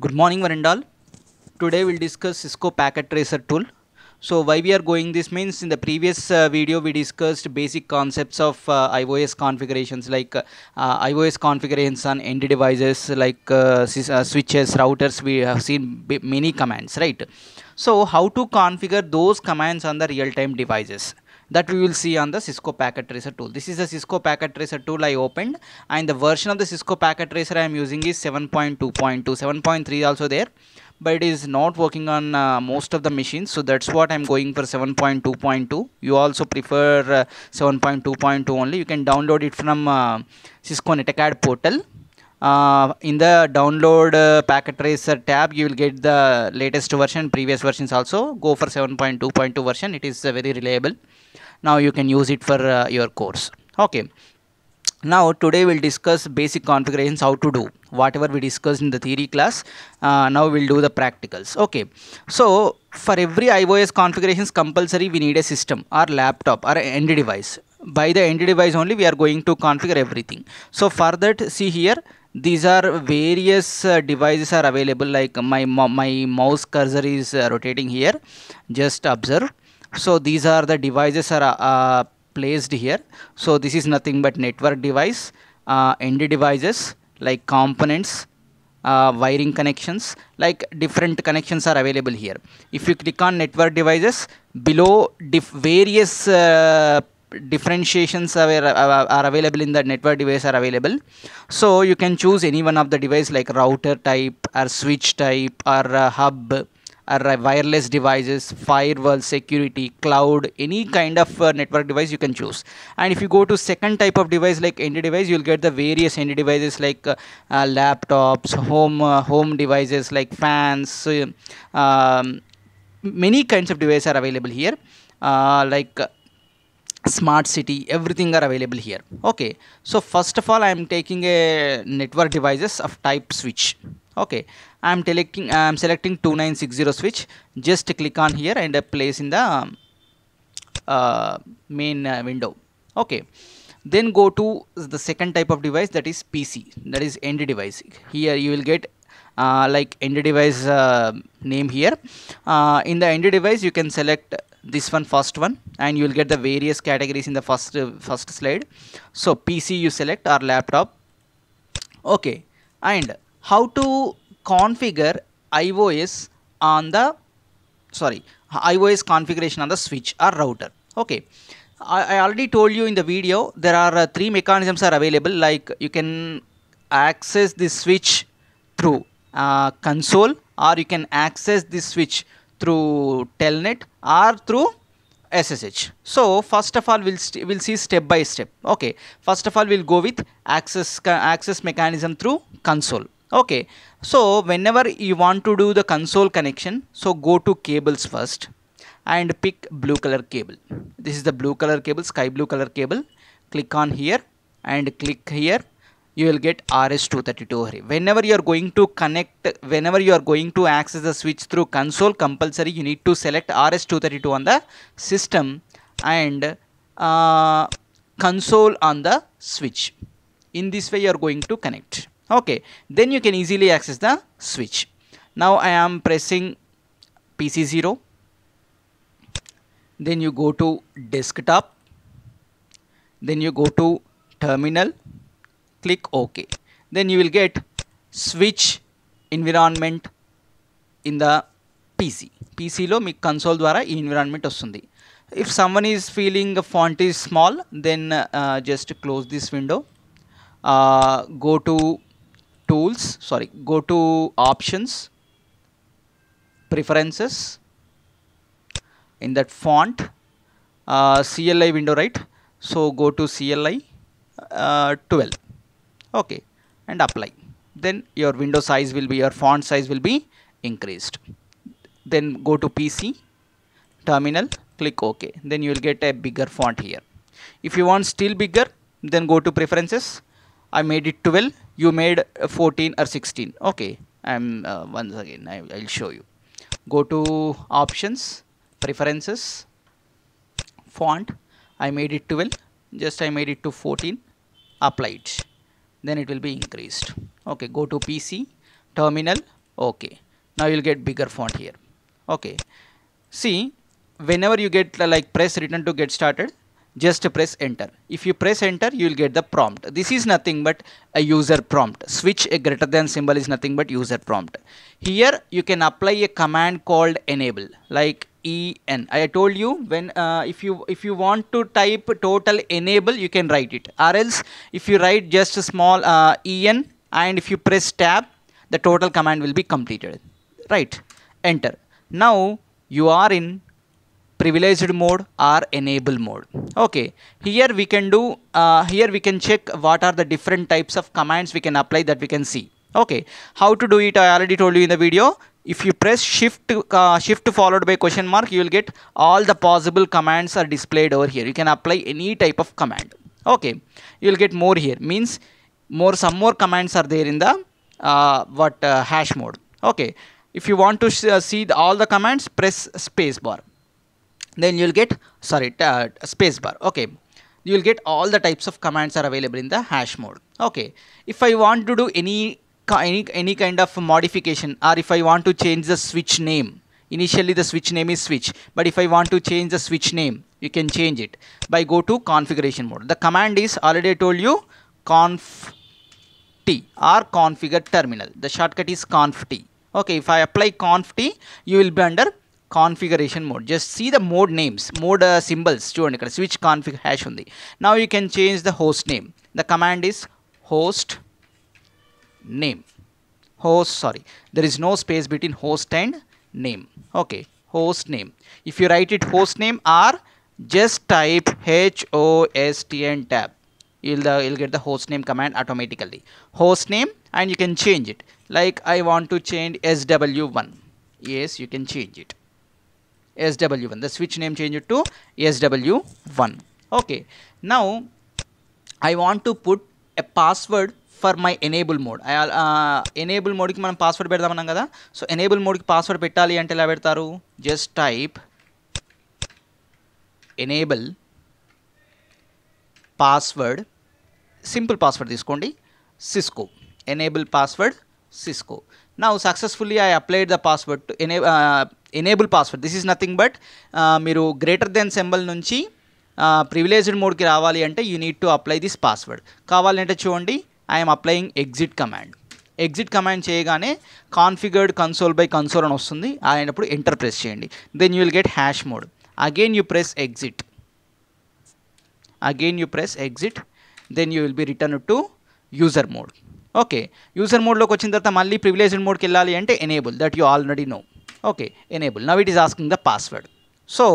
Good morning Varindal. Today we'll discuss Cisco Packet Tracer tool. So why we are going this means in the previous uh, video we discussed basic concepts of uh, iOS configurations like uh, uh iOS configurations on end devices like uh, uh, switches, routers we have seen many commands right. So how to configure those commands on the real-time devices that we will see on the Cisco Packet Tracer tool. This is the Cisco Packet Tracer tool I opened and the version of the Cisco Packet Tracer I am using is 7.2.2, 7.3 also there but it is not working on uh, most of the machines so that's what I'm going for 7.2.2 you also prefer uh, 7.2.2 only you can download it from uh, Cisco NetAcad portal uh, in the download uh, packet tracer tab you will get the latest version previous versions also go for 7.2.2 version it is uh, very reliable now you can use it for uh, your course okay now today we'll discuss basic configurations how to do whatever we discussed in the theory class uh, now we'll do the practicals okay so for every ios configurations compulsory we need a system or laptop or end device by the end device only we are going to configure everything so for that see here these are various uh, devices are available like my my mouse cursor is uh, rotating here just observe so these are the devices are uh, uh, placed here so this is nothing but network device uh, ND devices like components uh, wiring connections like different connections are available here if you click on network devices below various uh, differentiations are, are, are, available in the network device are available so you can choose any one of the device like router type or switch type or uh, hub wireless devices, firewall, security, cloud, any kind of uh, network device you can choose. And if you go to second type of device like end device, you'll get the various end devices like uh, uh, laptops, home uh, home devices like fans. Uh, um, many kinds of devices are available here, uh, like smart city everything are available here okay so first of all i am taking a network devices of type switch okay I'm selecting I'm selecting 2960 switch just click on here and place in the uh, main uh, window okay then go to the second type of device that is PC that is end device here you will get uh, like end device uh, name here uh, in the end device you can select this one first one and you will get the various categories in the first first slide so PC you select or laptop okay and how to configure iOS on the sorry iOS configuration on the switch or router okay I, already told you in the video there are uh, three mechanisms are available like you can access the switch through uh, console or you can access the switch through telnet or through SSH. So first of all, we'll we'll see step by step. Okay, first of all, we'll go with access access mechanism through console okay so whenever you want to do the console connection so go to cables first and pick blue color cable this is the blue color cable sky blue color cable click on here and click here you will get RS-232 whenever you are going to connect whenever you are going to access the switch through console compulsory you need to select RS-232 on the system and uh, console on the switch in this way you are going to connect okay then you can easily access the switch now I am pressing PC0 then you go to desktop then you go to terminal click OK then you will get switch environment in the PC PCలో me environment ద్వారా ఈ environment If someone is feeling feeling font is small just close this window window uh, Go to tools, sorry, go to options, preferences, in that font, uh, CLI window, right? So go to CLI uh, 12, okay, and apply. Then your window size will be, your font size will be increased. Then go to PC, terminal, click OK. Then you will get a bigger font here. If you want still bigger, then go to preferences. I made it 12 you made 14 or 16 okay I'm uh, once again I, will show you go to options preferences font I made it 12 just I made it to 14 applied then it will be increased okay go to PC terminal okay now you'll get bigger font here okay see whenever you get uh, like press return to get started just press enter if you press enter you will get the prompt this is nothing but a user prompt switch a greater than symbol is nothing but user prompt here you can apply a command called enable like en i told you when uh, if you if you want to type total enable you can write it or else if you write just a small uh, en and if you press tab the total command will be completed right enter now you are in privileged mode or enable mode okay here we can do uh, here we can check what are the different types of commands we can apply that we can see okay how to do it i already told you in the video if you press shift uh, shift followed by question mark you will get all the possible commands are displayed over here you can apply any type of command okay you will get more here means more some more commands are there in the uh, what uh, hash mode okay if you want to uh, see the, all the commands press space bar then you'll get sorry uh, spacebar okay you will get all the types of commands are available in the hash mode okay if i want to do any any any kind of modification or if i want to change the switch name initially the switch name is switch but if i want to change the switch name you can change it by go to configuration mode the command is already I told you conf t or configure terminal the shortcut is conf t okay if i apply conf t you will be under configuration mode just see the mode names mode uh, symbols switch config hash ఉంది now you can change the host name the command is host name host sorry there is no space between host and name okay host name if you write it host name or just type h o s t n tab you'll uh, you'll get the host name command automatically host name and you can change it like i want to change sw1 yes you can change it SW1 the switch name change it to SW1 okay now I want to put a password for my enable mode enable మోడ్కి మనం password పెడదామన్నాం కదా so enable మోడ్కి password పెట్టాలి అంటే ఎలా పెడతారు just type enable password simple password తీసుకోండి Cisco enable password Cisco నా successfully I applied the password to ఎనే enable password this is nothing but మీరు గ్రేటర్ దెన్ సింబల్ నుంచి ప్రివిలేజ్డ్ uh, మోడ్కి రావాలి అంటే you need to apply this password కావాలంటే చూడండి I'm applying exit command exit command చేయగానే కాన్ఫిగర్డ్ కన్సోల్ బై కన్సోల్ అని వస్తుంది అయినప్పుడు ఎంటర్ ప్రెస్ చేయండి then you will get hash mode again you press exit again you press exit then you will be return to user mode okay user మోడ్లోకి వచ్చిన తర్వాత మళ్ళీ privileged మోడ్కి వెళ్ళాలి అంటే enable that you already know okay enable now it is asking the password so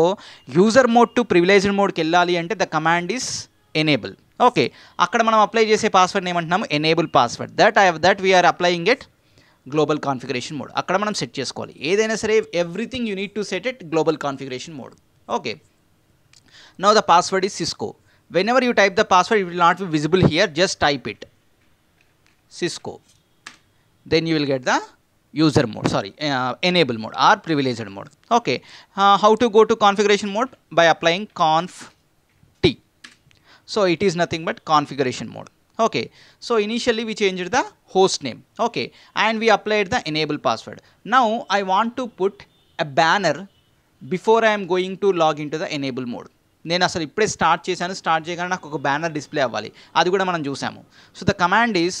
user mode to privileged మోడ్కి వెళ్ళాలి అంటే the command is enable okay అక్కడ మనం అప్లై చేసే పాస్వర్డ్ ఏమంటున్నాము enable password that I that we're applying it global configuration mode అక్కడ మనం set చేసుకోవాలి ఏదైనా సరే everything you need to set it global configuration mode okay now the password is Cisco whenever you type the password it will not be visible here just type it Cisco then you will get the user mode sorry uh, enable mode or privileged mode okay uh, how to go to configuration mode by applying conf t so it is nothing but configuration mode okay so initially we changed the host name okay and we applied the enable password now i want to put a banner before i am going to log into the enable mode నేను అసలు ఇప్పుడే start చేశాను start చేయగానే నాకు ఒక banner display అవ్వాలి అది కూడా మనం చూసాము so the command is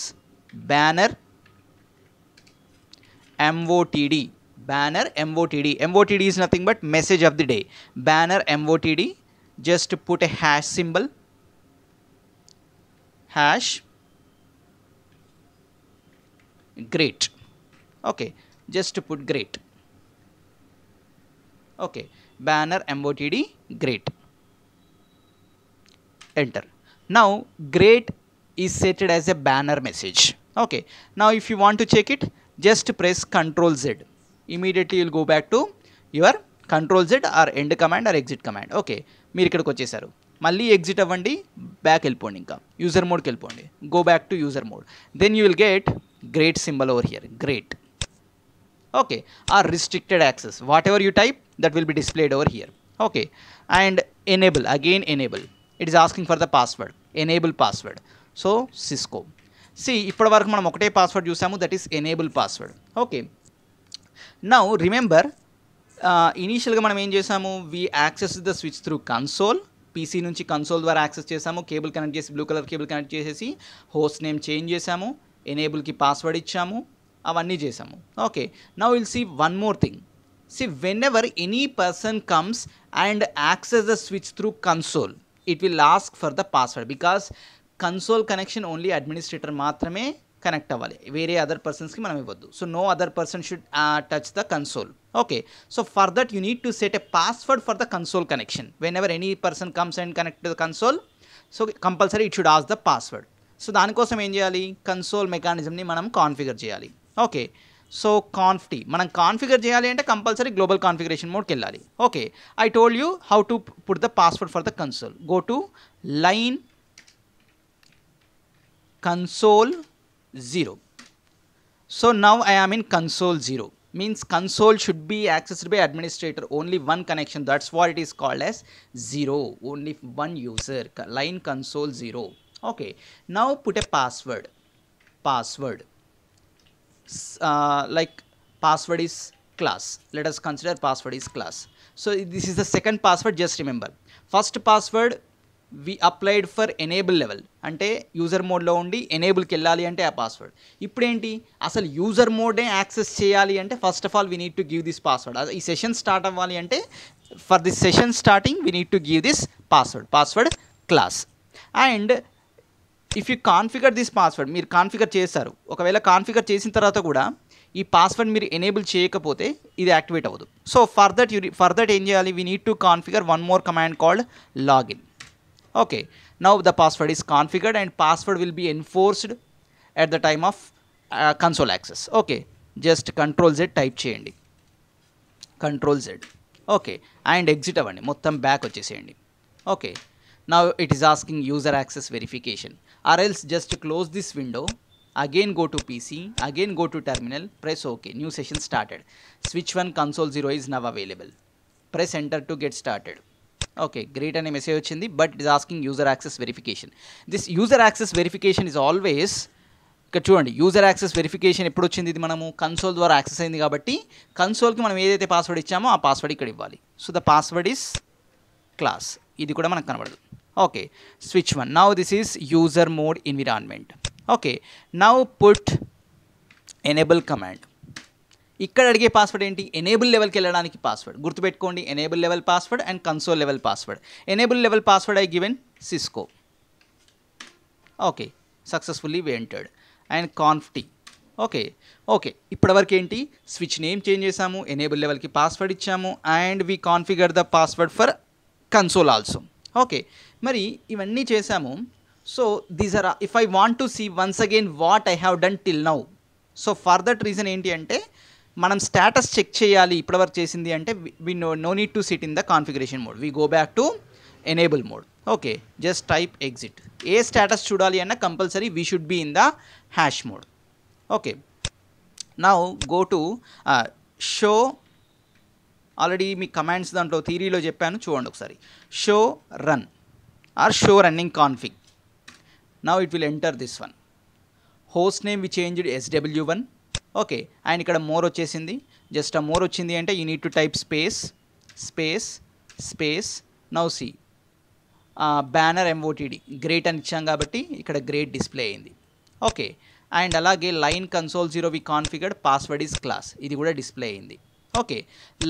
banner MVTD banner MVTD MVTD is nothing but message of the day banner MVTD just put a hash symbol hash great okay just to put great okay banner MVTD great enter now great is set as a banner message okay now if you want to check it just press Ctrl Z. Immediately you'll go back to your Ctrl Z or end command or exit command. Okay మీరు ఇక్కడికి వచ్చేసారు మళ్ళీ exit అవ్వండి back వెళ్ళిపోండి ఇంకా user మోడ్కి వెళ్ళిపోండి go back to user mode then you will get great symbol over here great okay or restricted access whatever you type that will be displayed over here okay and enable again enable it is asking for the password enable password so Cisco see ఇప్పటి వరకు మనం ఒకటే password చూసాము that is enable password okay now remember ఇనీషియల్గా మనం ఏం చేసాము we access the switch through console PC నుంచి కన్సోల్ ద్వారా యాక్సెస్ చేసాము కేబుల్ కనెక్ట్ చేసి బ్లూ కలర్ కేబుల్ కనెక్ట్ చేసేసి హోస్ట్ నేమ్ చేంజ్ చేసాము ఎనేబుల్కి పాస్వర్డ్ ఇచ్చాము అవన్నీ చేసాము okay now will see one more thing see whenever any person comes and access the switch through console it will ask for the password because console connection only administrator మాత్రమే connect అవ్వాలి వేరే other పర్సన్స్కి మనం ఇవ్వద్దు so no other person should touch the console okay so for that you need to set a password for the console connection whenever any person comes and connect the console so compulsory it should as the password so దానికోసం ఏం చేయాలి console మెకానిజంని మనం configure చేయాలి okay so కాన్ఫ్టీ మనం configure చేయాలి అంటే compulsory global configuration మోడ్కి వెళ్ళాలి okay I told you how to put the password for the console go to line console 0. So now I am in console 0 means console should be accessed by administrator only one connection that's what it is called as 0 only one user line console 0 okay now put a password password uh, like password is class let us consider password is class so this is the second password just remember first password we applied for enable level అంటే user మోడ్లో ఉండి ఎనేబుల్కి వెళ్ళాలి అంటే ఆ password ఇప్పుడేంటి అసలు user మోడే access చేయాలి అంటే first of all we need to give this password ఈ సెషన్ స్టార్ట్ అవ్వాలి అంటే for this session starting we need to give this password password class and if you configure this password మీరు configure చేస్తారు ఒకవేళ configure చేసిన తర్వాత కూడా ఈ పాస్వర్డ్ మీరు ఎనేబుల్ చేయకపోతే ఇది యాక్టివేట్ అవ్వదు so for that you for that ఏం చేయాలి we need to configure one more command called login okay now the password is configured and password will be enforced at the time of uh, console access okay just control z type cheyandi control z okay and exit avandi mottham back వచ్చేసేయండి okay now it is asking user access verification or else just close this window again go to pc again go to terminal press okay new session started switch one console 0 is now available press enter to get started okay great అనే message వచ్చింది but it is asking user access verification this user access verification is always ఇక్కడ చూడండి user access verification ఎప్పుడు వచ్చింది ఇది మనము console ద్వారా access అయింది కాబట్టి కన్సోల్కి మనం ఏదైతే పాస్వర్డ్ ఇచ్చామో ఆ పాస్వర్డ్ ఇక్కడ ఇవ్వాలి so the password is class ఇది కూడా మనకు కనబడదు okay switch one now this is user mode environment okay now put enable command ఇక్కడ అడిగే పాస్వర్డ్ ఏంటి ఎనేబుల్ లెవెల్కి వెళ్ళడానికి పాస్వర్డ్ గుర్తుపెట్టుకోండి enable level password and console level password enable level password I given Cisco okay successfully we entered and conf t okay okay ఇప్పటివరకు ఏంటి switch name change చేసాము enable లెవెల్కి పాస్వర్డ్ ఇచ్చాము and we configure the password for console also okay మరి ఇవన్నీ చేసాము so these are if I want to see once again what I have done till now so for that reason ఏంటి అంటే మనం status check చేయాలి ఇప్పటివరకు చేసింది అంటే we no no need to sit in the configuration mode we go back to enable mode okay just type exit ఏ status చూడాలి అన్న compulsory we should be in the hash mode okay నా go to show already మీ commands దాంట్లో థీరీలో చెప్పాను చూడండి ఒకసారి show run or show running config now it will enter this one host name we changed SW one okay and ఇక్కడ more వచ్చేసింది just ఆ మోర్ వచ్చింది అంటే you need to type space space space now see banner MOTD great అని ఇచ్చాం కాబట్టి ఇక్కడ great display అయింది ఓకే అండ్ అలాగే line console zero we configured password is class ఇది కూడా డిస్ప్లే అయింది ఓకే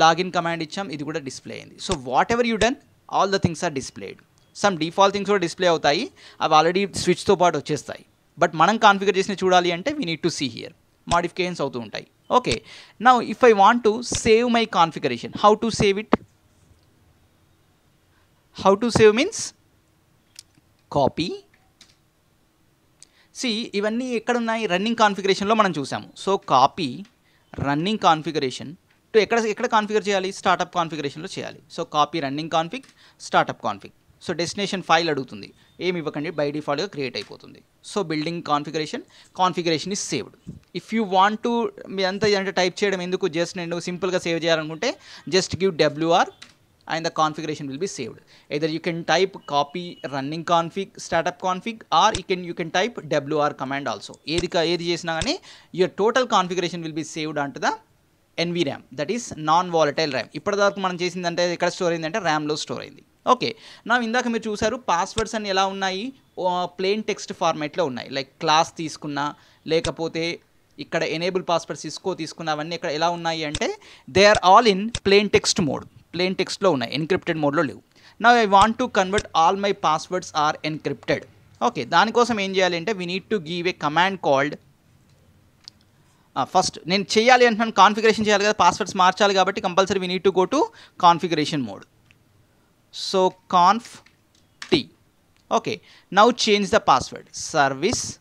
లాగిన్ కమాండ్ ఇచ్చాం ఇది కూడా డిస్ప్లే అయింది so whatever you done all the things are displayed some default things కూడా డిస్ప్లే అవుతాయి అవి ఆల్రెడీ స్విచ్తో పాటు వచ్చేస్తాయి బట్ మనం కాన్ఫిగర్ చేసిన చూడాలి అంటే we need to see here modifications అవుతూ ఉంటాయి ఓకే నా if I want to save my configuration how to save it how to save means copy see ఇవన్నీ ఎక్కడ ఉన్నాయి రన్నింగ్ కాన్ఫిగరేషన్లో మనం చూసాము so copy running configuration to ఎక్కడ ఎక్కడ కాన్ఫిగర్ చేయాలి స్టార్టప్ కాన్ఫిగరేషన్లో చేయాలి so copy running config startup config so destination file అడుగుతుంది ఏమి ఇవ్వకండి బై డిఫాల్ట్గా క్రియేట్ అయిపోతుంది so building configuration configuration is saved if you want to మీ అంతా అంటే టైప్ చేయడం ఎందుకు జస్ట్ నేను సింపుల్గా సేవ్ చేయాలనుకుంటే just give WR and the configuration will be saved either you can type copy running config startup config or you can you can type WR command also ఏది ఏది చేసినా కానీ your total configuration will be saved into the NV RAM that is non volatile RAM ఇప్పటిదాకా మనం చేసిందంటే ఎక్కడ store అయిందంటే ర్యామ్లో store అయింది ఓకే నా ఇందాక మీరు చూసారు పాస్వర్డ్స్ అన్ని ఎలా ఉన్నాయి ప్లెయిన్ టెక్స్ట్ ఫార్మాట్లో ఉన్నాయి లైక్ క్లాస్ తీసుకున్నా లేకపోతే ఇక్కడ ఎనేబుల్ పాస్వర్డ్స్ ఇస్కో తీసుకున్నా అవన్నీ ఇక్కడ ఎలా ఉన్నాయి అంటే they are all in plain text mode plain టెక్స్ట్లో ఉన్నాయి ఎన్క్రిప్టెడ్ మోడ్లో లేవు నా I want to convert all my passwords are encrypted okay దానికోసం ఏం చేయాలి అంటే we need to give a command called first నేను చేయాలి అంటున్నాను కాన్ఫిగరేషన్ చేయాలి కదా పాస్వర్డ్స్ మార్చాలి కాబట్టి compulsory we need to go to configuration mode So conf t. Okay. Now change the password. Service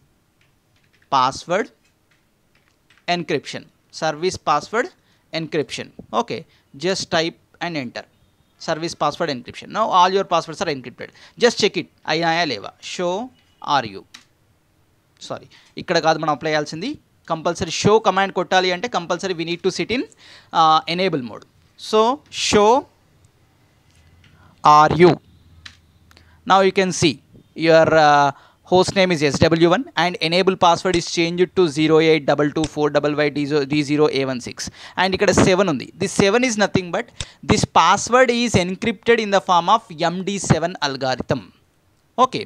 password encryption. Service password encryption. Okay. Just type and enter. Service password encryption. Now all your passwords are encrypted. Just check it. Ainaya leva. Show ru. Sorry. Sorry ఇక్కడ కాదు మనం apply చేయాల్సింది compulsory show command కొట్టాలి అంటే compulsory we need to sit enable mode. So show are you? Now you can see your uh, host name is SW1 and enable password is changed to 8224 yy D0A16 and a 7 undi. This 7 is nothing but this password is encrypted in the form of MD7 algorithm. Okay.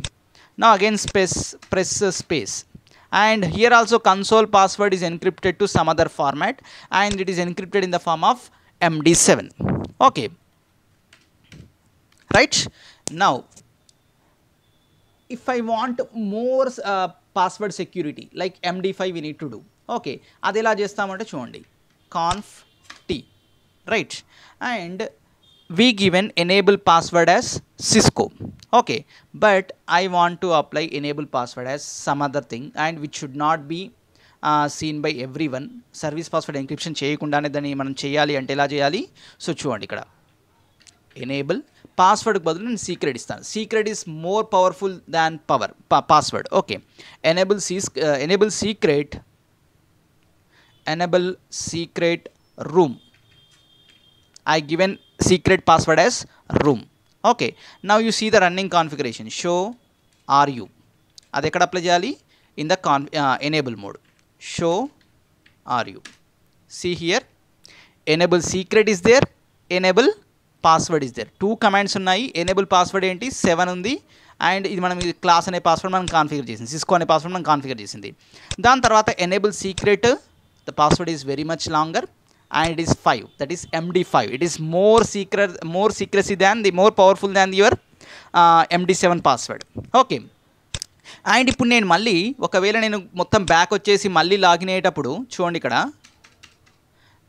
Now again space, press space and here also console password is encrypted to some other format and it is encrypted in the form of MD7. Okay. right. Now, if I want more uh, password security like MD5 we need to do, okay, అది ఎలా చేస్తామంటే చూడండి conf t right and we given enable password as cisco okay but i want to apply enable password as some other thing and which should not be uh, seen by everyone service password encryption చేయకుండానే దాన్ని మనం చేయాలి అంటే ఎలా చేయాలి so చూడండి ఇక్కడ enable పాస్వర్డ్కి బదులు నేను సీక్రెట్ ఇస్తాను secret is more powerful than power password okay enable see enable secret enable secret room I given secret password as room. Okay. Now you see the running configuration. Show RU. అది ఎక్కడ apply చేయాలి in the con enable mode show or you see here enable secret is there enable password is there two commands ఉన్నాయి enable password ఏంటి seven ఉంది and ఇది మనం ఇది class అనే పాస్వర్డ్ మనం కాన్ఫిగర్ చేసింది సిస్కో అనే పాస్వర్డ్ మనం కాన్ఫిగర్ చేసింది దాని తర్వాత enable secret the password is very much longer and it is five that is MD five it is more secret more secrecy than the more powerful than your MD seven password okay and ఇప్పుడు నేను మళ్ళీ ఒకవేళ నేను మొత్తం back వచ్చేసి మళ్ళీ login అయ్యేటప్పుడు చూడండి ఇక్కడ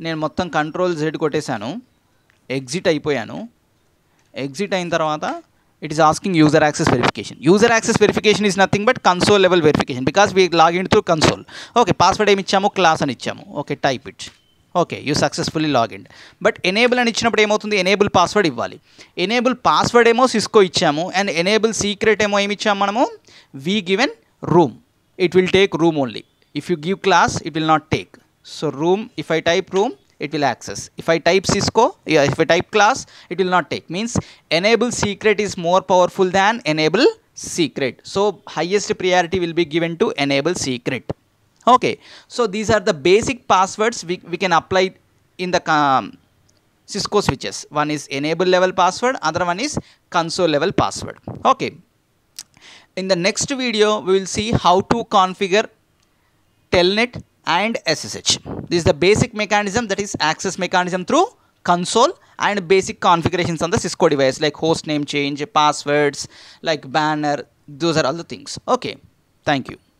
నేను మొత్తం కంట్రోల్ జెడ్ కొట్టేశాను ఎగ్జిట్ అయిపోయాను ఎగ్జిట్ అయిన తర్వాత it is asking user access verification user access verification is nothing but console level verification because we login through console okay password ఏమి ఇచ్చాము క్లాస్ అని ఇచ్చాము okay type it okay you successfully login but enable అని ఇచ్చినప్పుడు ఏమవుతుంది enable password ఇవ్వాలి enable password ఏమో Cisco ఇచ్చాము అండ్ ఎనేబుల్ సీక్రెట్ ఏమో ఏమి ఇచ్చాము మనము we given room it will take room only if you give class it will not take so room if I type room it will access if i type cisco yeah if i type class it will not take means enable secret is more powerful than enable secret so highest priority will be given to enable secret okay so these are the basic passwords we, we can apply in the um, cisco switches one is enable level password other one is console level password okay in the next video we will see how to configure telnet and SSH. This is the basic mechanism that is access mechanism through console and basic configurations on the Cisco device like host name change, passwords, like banner. Those are all the things. Okay. Thank you.